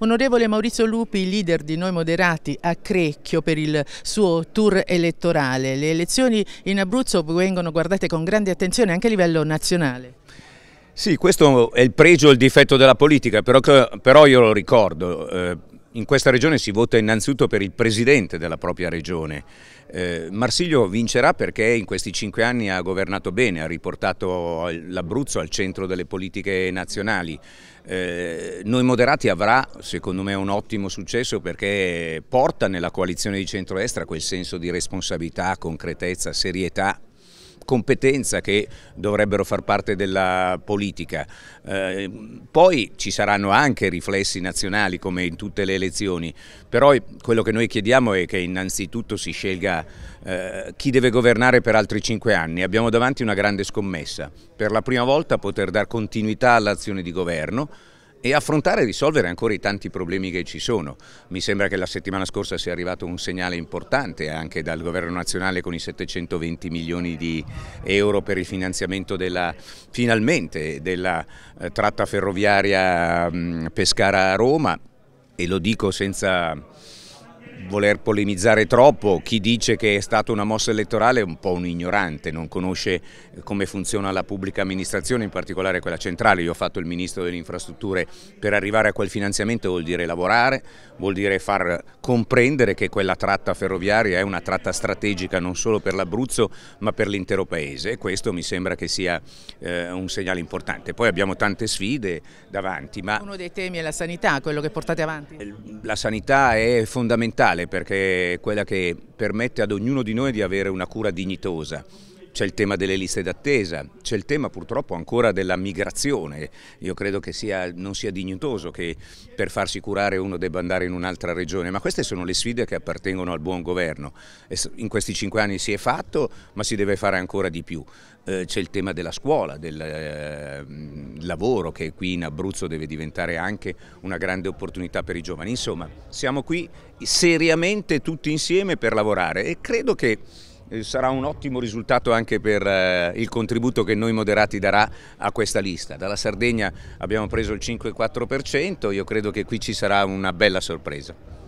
Onorevole Maurizio Lupi, leader di Noi Moderati, a Crecchio per il suo tour elettorale. Le elezioni in Abruzzo vengono guardate con grande attenzione anche a livello nazionale. Sì, questo è il pregio e il difetto della politica, però, però io lo ricordo. Eh, in questa regione si vota innanzitutto per il presidente della propria regione. Eh, Marsiglio vincerà perché in questi cinque anni ha governato bene, ha riportato l'Abruzzo al centro delle politiche nazionali. Eh, Noi Moderati avrà, secondo me, un ottimo successo perché porta nella coalizione di centro-estra quel senso di responsabilità, concretezza, serietà competenza che dovrebbero far parte della politica. Eh, poi ci saranno anche riflessi nazionali come in tutte le elezioni, però quello che noi chiediamo è che innanzitutto si scelga eh, chi deve governare per altri cinque anni. Abbiamo davanti una grande scommessa, per la prima volta poter dar continuità all'azione di governo, e affrontare e risolvere ancora i tanti problemi che ci sono. Mi sembra che la settimana scorsa sia arrivato un segnale importante eh, anche dal governo nazionale con i 720 milioni di euro per il finanziamento della, finalmente della eh, tratta ferroviaria mm, Pescara-Roma e lo dico senza voler polemizzare troppo, chi dice che è stata una mossa elettorale è un po' un ignorante, non conosce eh, come funziona la pubblica amministrazione, in particolare quella centrale. Io ho fatto il ministro delle infrastrutture per arrivare a quel finanziamento vuol dire lavorare, vuol dire far comprendere che quella tratta ferroviaria è una tratta strategica non solo per l'Abruzzo ma per l'intero paese e questo mi sembra che sia eh, un segnale importante. Poi abbiamo tante sfide davanti. Ma... Uno dei temi è la sanità, quello che portate avanti? Eh, la sanità è fondamentale perché è quella che permette ad ognuno di noi di avere una cura dignitosa c'è il tema delle liste d'attesa, c'è il tema purtroppo ancora della migrazione. Io credo che sia, non sia dignitoso che per farsi curare uno debba andare in un'altra regione, ma queste sono le sfide che appartengono al buon governo. In questi cinque anni si è fatto, ma si deve fare ancora di più. Eh, c'è il tema della scuola, del ehm, lavoro che qui in Abruzzo deve diventare anche una grande opportunità per i giovani. Insomma, siamo qui seriamente tutti insieme per lavorare e credo che eh, sarà un ottimo risultato anche per eh, il contributo che noi moderati darà a questa lista. Dalla Sardegna abbiamo preso il 5,4%, io credo che qui ci sarà una bella sorpresa.